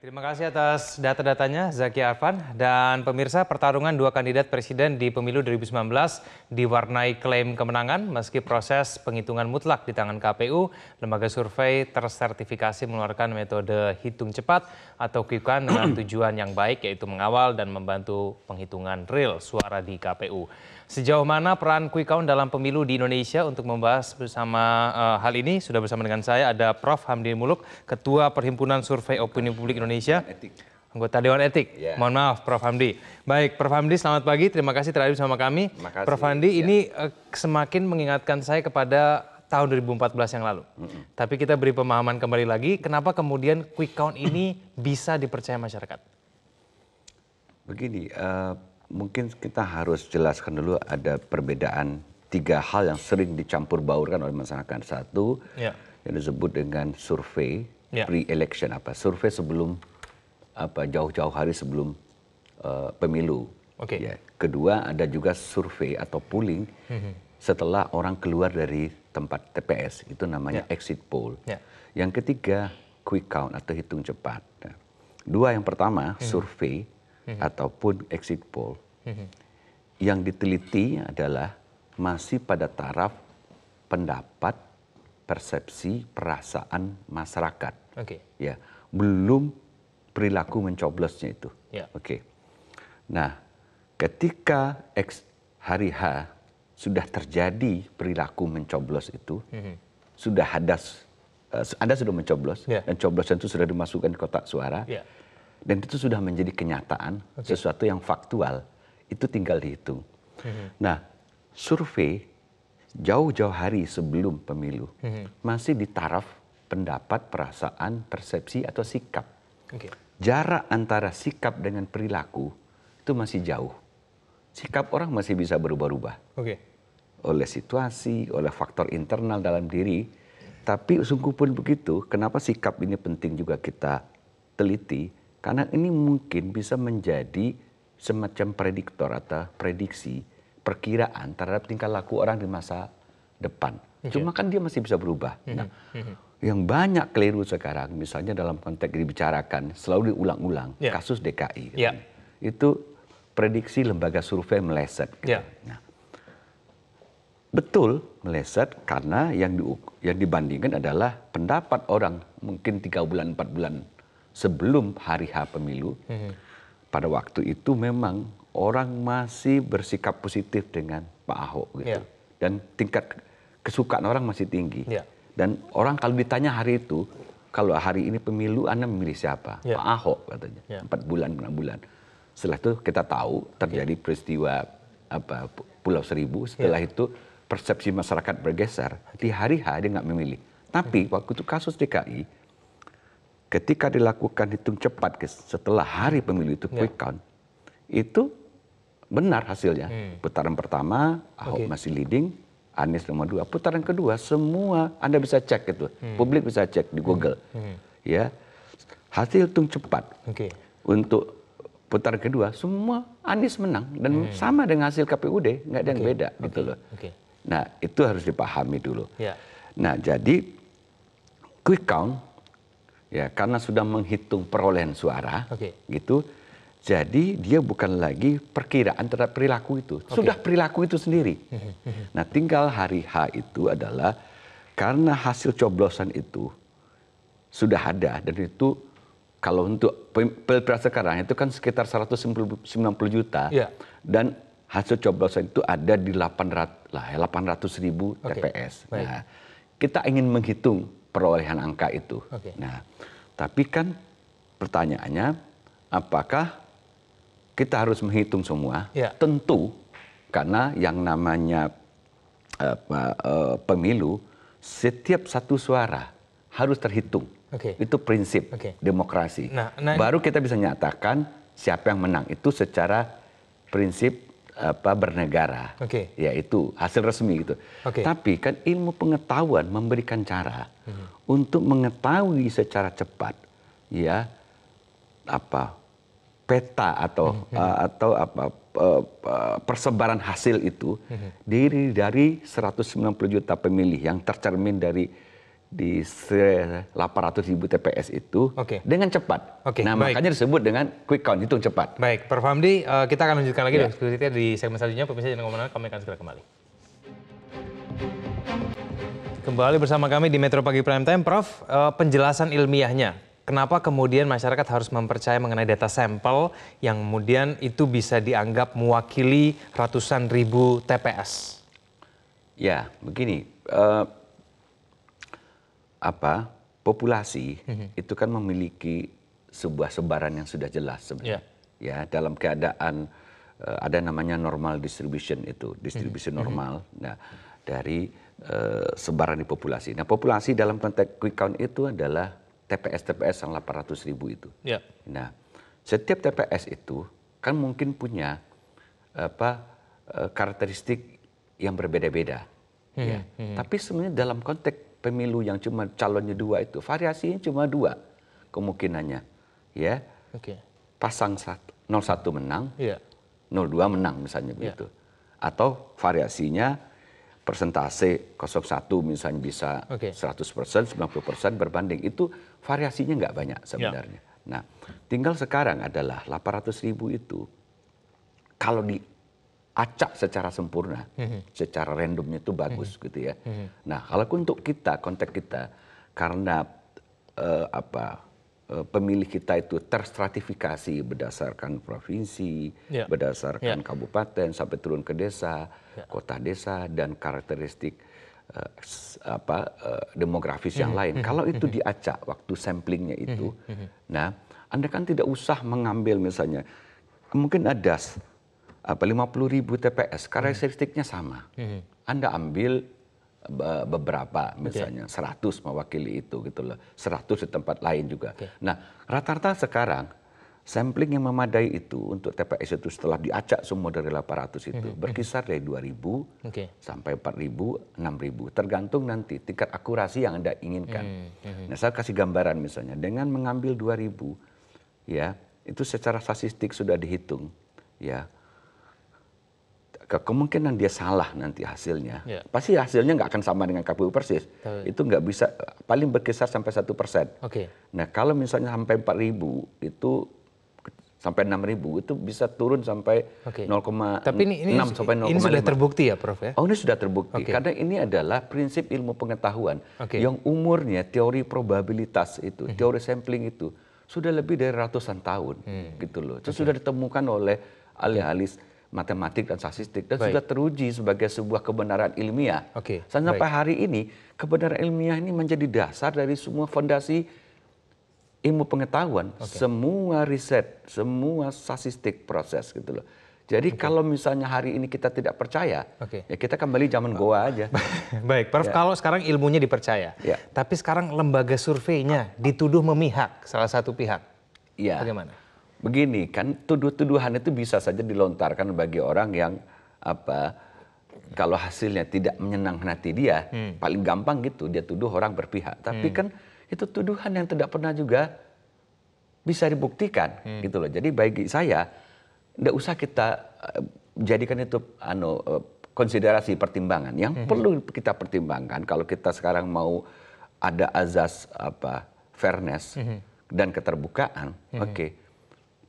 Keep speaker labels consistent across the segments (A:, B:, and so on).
A: Terima kasih atas data-datanya Zaki Arfan dan pemirsa pertarungan dua kandidat presiden di pemilu 2019 diwarnai klaim kemenangan meski proses penghitungan mutlak di tangan KPU, lembaga survei tersertifikasi mengeluarkan metode hitung cepat atau quick count dengan tujuan yang baik yaitu mengawal dan membantu penghitungan real suara di KPU. Sejauh mana peran quick count dalam pemilu di Indonesia untuk membahas bersama uh, hal ini sudah bersama dengan saya ada Prof Hamdi Muluk, Ketua Perhimpunan Survei Opini Publik Indonesia Indonesia. Etik. Anggota Dewan Etik. Yeah. Mohon maaf, Prof Hamdi. Baik, Prof Hamdi, selamat pagi. Terima kasih terhadap sama kami. Kasih. Prof Hamdi, yeah. ini uh, semakin mengingatkan saya kepada tahun 2014 yang lalu. Mm -hmm. Tapi kita beri pemahaman kembali lagi, kenapa kemudian quick count ini bisa dipercaya masyarakat?
B: Begini, uh, mungkin kita harus jelaskan dulu ada perbedaan tiga hal yang sering dicampur baurkan oleh masyarakat. Satu, yeah. yang disebut dengan survei yeah. pre-election apa survei sebelum apa jauh-jauh hari sebelum uh, pemilu. Oke. Okay. Ya. Kedua ada juga survei atau polling mm-hmm. setelah orang keluar dari tempat TPS itu namanya yeah. exit poll. Yeah. Yang ketiga quick count atau hitung cepat. Nah, dua yang pertama mm-hmm. survei mm-hmm. ataupun exit poll. Mm-hmm. Yang diteliti adalah masih pada taraf pendapat, persepsi, perasaan masyarakat Oke. Okay. Ya, belum perilaku mencoblosnya itu. Ya. Oke. Okay. Nah, ketika X hari H sudah terjadi perilaku mencoblos itu, mm-hmm. sudah hadas, uh, Anda sudah mencoblos, yeah. dan coblosan itu sudah dimasukkan ke kotak suara, yeah. dan itu sudah menjadi kenyataan, okay. sesuatu yang faktual, itu tinggal dihitung. Mm-hmm. Nah, survei jauh-jauh hari sebelum pemilu mm-hmm. masih ditaraf pendapat, perasaan, persepsi atau sikap. Okay. Jarak antara sikap dengan perilaku itu masih jauh. Sikap orang masih bisa berubah-ubah. Okay. Oleh situasi, oleh faktor internal dalam diri. Tapi sungguh pun begitu, kenapa sikap ini penting juga kita teliti? Karena ini mungkin bisa menjadi semacam prediktor atau prediksi perkiraan terhadap tingkah laku orang di masa depan. Iya. Cuma kan dia masih bisa berubah. Mhm, nah, mhm yang banyak keliru sekarang, misalnya dalam konteks dibicarakan, selalu diulang-ulang yeah. kasus DKI. Gitu. Ya. Itu prediksi lembaga survei meleset. Gitu. Yeah. Nah, betul meleset karena yang di, yang dibandingkan adalah pendapat orang mungkin tiga bulan empat bulan sebelum hari H pemilu. Mm -hmm. Pada waktu itu memang orang masih bersikap positif dengan Pak Ahok gitu. Yeah. Dan tingkat kesukaan orang masih tinggi. Yeah. Dan orang kalau ditanya hari itu, kalau hari ini pemilu Anda memilih siapa? Yeah. Pak Ahok katanya. Yeah. Ya. 4 bulan, enam bulan. Setelah itu kita tahu terjadi okay. Ya. peristiwa apa Pulau Seribu. Setelah yeah. itu persepsi masyarakat bergeser. Di hari H dia nggak memilih. Tapi hmm. waktu itu kasus DKI, ketika dilakukan hitung cepat setelah hari pemilu itu ya. quick count, itu benar hasilnya. Hmm. Putaran pertama Ahok okay. masih leading, Anies nomor dua. Putaran kedua semua Anda bisa cek itu, hmm. publik bisa cek di Google, hmm. Hmm. ya hasil hitung cepat okay. untuk putaran kedua semua Anies menang dan hmm. sama dengan hasil KPUD nggak ada yang okay. beda okay. gitu loh. Okay. Nah itu harus dipahami dulu. Yeah. Nah jadi quick count ya karena sudah menghitung perolehan suara okay. gitu jadi dia bukan lagi perkiraan terhadap perilaku itu. Okay. Sudah perilaku itu sendiri. Hmm, hmm, hmm. Nah tinggal hari H itu adalah karena hasil coblosan itu sudah ada dan itu kalau untuk pilpres sekarang itu kan sekitar 190 juta yeah. dan hasil coblosan itu ada di 800 lah 800 ya, ribu okay. TPS. Nah, Baik. Nah, kita ingin menghitung perolehan angka itu. Okay. Nah, tapi kan pertanyaannya apakah kita harus menghitung semua. Ya. Tentu karena yang namanya apa, eh, eh, pemilu setiap satu suara harus terhitung. Okay. Itu prinsip okay. demokrasi. Nah, nah, Baru kita bisa nyatakan siapa yang menang itu secara prinsip apa bernegara. Okay. Yaitu hasil resmi gitu. Okay. Tapi kan ilmu pengetahuan memberikan cara hmm. untuk mengetahui secara cepat ya apa peta atau mm -hmm. uh, atau apa uh, persebaran hasil itu mm -hmm. dari dari 190 juta pemilih yang tercermin dari di 800 ribu TPS itu okay. dengan cepat. Okay, nah baik. makanya disebut dengan quick count, hitung cepat.
A: Baik, Prof. Hamdi, uh, kita akan lanjutkan lagi yeah. Ya. diskusi di segmen selanjutnya. Pemirsa jangan kemana kami akan segera kembali. Kembali bersama kami di Metro Pagi Prime Time, Prof. Uh, penjelasan ilmiahnya Kenapa kemudian masyarakat harus mempercaya mengenai data sampel yang kemudian itu bisa dianggap mewakili ratusan ribu TPS?
B: Ya, begini, uh, apa populasi mm-hmm. itu kan memiliki sebuah sebaran yang sudah jelas sebenarnya. Yeah. Ya, dalam keadaan uh, ada namanya normal distribution itu, distribusi mm-hmm. normal. Nah, dari uh, sebaran di populasi. Nah, populasi dalam konteks quick count itu adalah TPS-TPS yang 800 ribu itu. Ya. Nah, setiap TPS itu kan mungkin punya apa eh, karakteristik yang berbeda-beda. Hmm, ya. hmm. Tapi sebenarnya dalam konteks pemilu yang cuma calonnya dua itu variasinya cuma dua kemungkinannya, ya. Okay. Pasang 01 menang, ya. 02 menang misalnya iya. begitu. Atau variasinya persentase 01 misalnya bisa okay. 100 90 berbanding. Itu variasinya nggak banyak ya. sebenarnya. Yeah. Nah, tinggal sekarang adalah 800.000 ribu itu kalau di acak secara sempurna, mm -hmm. secara randomnya itu bagus mm -hmm. gitu ya. Mm -hmm. Nah, kalau untuk kita, konteks kita, karena uh, apa Eh, pemilih kita itu terstratifikasi berdasarkan provinsi, yeah. berdasarkan yeah. kabupaten sampai turun ke desa, yeah. kota desa dan karakteristik uh, apa uh, demografis yang mhm, lain. Mhm, Kalau itu mhm. diacak waktu samplingnya itu, nah Anda kan tidak usah mengambil misalnya mungkin ada apa 50 ribu TPS karakteristiknya sama. Anda ambil beberapa misalnya okay. 100 mewakili itu gitu loh 100 di tempat lain juga okay. nah rata-rata sekarang sampling yang memadai itu untuk TPS itu setelah diacak semua dari 800 itu mm -hmm. berkisar dari 2000 okay. sampai 4000 6000 tergantung nanti tingkat akurasi yang Anda inginkan mm -hmm. nah saya kasih gambaran misalnya dengan mengambil 2000 ya itu secara statistik sudah dihitung ya kemungkinan dia salah nanti hasilnya. Yeah. Pasti hasilnya nggak akan sama dengan KPU persis. Itu nggak bisa paling berkisar sampai satu persen. Okay. Nah kalau misalnya sampai 4.000 itu sampai ribu itu bisa turun sampai okay. 0,6 Tapi ini, ini, sampai 0,5. Ini sudah terbukti ya Prof ya? Oh ini sudah terbukti. Okay. Karena ini adalah prinsip ilmu pengetahuan okay. yang umurnya teori probabilitas itu, mm -hmm. teori sampling itu sudah lebih dari ratusan tahun hmm. gitu loh. Itu okay. sudah ditemukan oleh ahli-ahli okay matematik dan statistik dan Baik. sudah teruji sebagai sebuah kebenaran ilmiah. Oke. Okay. Sampai Baik. hari ini kebenaran ilmiah ini menjadi dasar dari semua fondasi ilmu pengetahuan, okay. semua riset, semua statistik proses gitu loh. Jadi okay. kalau misalnya hari ini
A: kita tidak percaya, okay. ya kita kembali zaman goa aja. Baik, Prof. Ya. Kalau sekarang ilmunya dipercaya, ya. tapi sekarang lembaga surveinya dituduh memihak salah satu pihak,
B: Iya. bagaimana? begini kan tuduh-tuduhan itu bisa saja dilontarkan bagi orang yang apa kalau hasilnya tidak menyenangkan hati dia hmm. paling gampang gitu dia tuduh orang berpihak tapi hmm. kan itu tuduhan yang tidak pernah juga bisa dibuktikan hmm. gitu loh jadi bagi saya tidak usah kita eh, jadikan itu anu eh, konsiderasi pertimbangan yang hmm. perlu kita pertimbangkan kalau kita sekarang mau ada azas apa fairness hmm. dan keterbukaan hmm. oke okay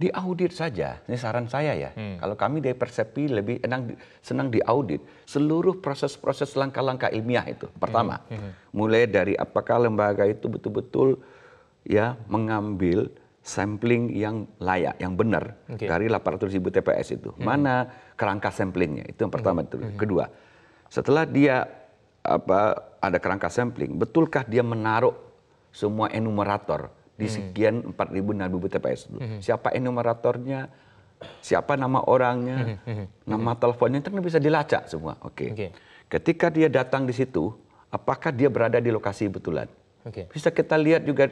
B: diaudit saja. Ini saran saya ya. Hmm. Kalau kami dari Persepi lebih enang, senang diaudit seluruh proses-proses langkah-langkah ilmiah itu. Pertama, hmm. Hmm. mulai dari apakah lembaga itu betul-betul ya mengambil sampling yang layak, yang benar okay. dari 800 ribu TPS itu. Hmm. Mana kerangka samplingnya? Itu yang pertama. Hmm. hmm. Kedua, setelah dia apa ada kerangka sampling, betulkah dia menaruh semua enumerator? di hmm. sekian empat ribu TPS dulu. Hmm. Siapa enumeratornya, siapa nama orangnya, hmm, hmm, nama teleponnya itu kan bisa dilacak semua. Oke. Okay. Okay. Ketika dia datang di situ, apakah dia berada di lokasi betulan? Okay. Bisa kita lihat juga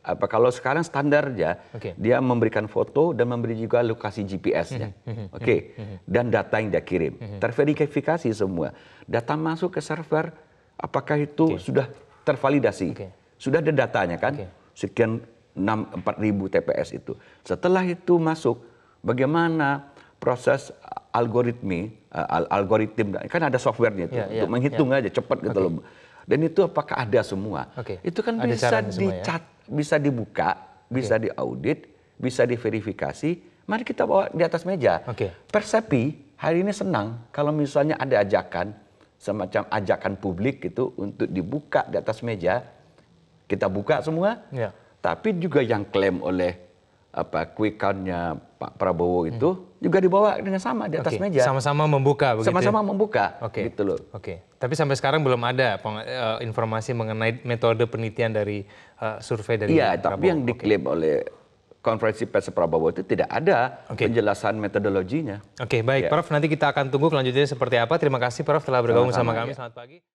B: apa kalau sekarang standarnya okay. dia memberikan foto dan memberi juga lokasi GPS-nya. Oke. Okay. Dan data yang dia kirim. Terverifikasi semua. Data masuk ke server apakah itu okay. sudah tervalidasi? Okay. Sudah ada datanya kan? Okay sekian 6 ribu TPS itu. Setelah itu masuk bagaimana proses algoritmi eh, al algoritm kan ada softwarenya itu yeah, yeah, untuk menghitung yeah. aja cepat gitu okay. loh. Dan itu apakah ada semua?
A: Okay. Itu kan ada bisa dicat,
B: ya? bisa dibuka, bisa okay. diaudit, bisa diverifikasi. Mari kita bawa di atas meja. Okay. Persepi hari ini senang kalau misalnya ada ajakan semacam ajakan publik gitu untuk dibuka di atas meja kita buka semua. Ya. Tapi juga yang klaim oleh apa quick countnya Pak Prabowo itu hmm. juga dibawa dengan sama di atas okay. meja. Sama-sama membuka ya? Sama-sama membuka okay. gitu loh. Oke. Okay.
A: Tapi sampai sekarang belum ada eh, informasi mengenai metode penelitian dari uh, survei dari Iya,
B: tapi yang diklaim okay. oleh konferensi pers Prabowo itu tidak ada okay. penjelasan metodologinya.
A: Oke, okay, baik ya. Prof, nanti kita akan tunggu kelanjutannya seperti apa. Terima kasih Prof telah bergabung sama, -sama, sama kami. Ya. Selamat pagi.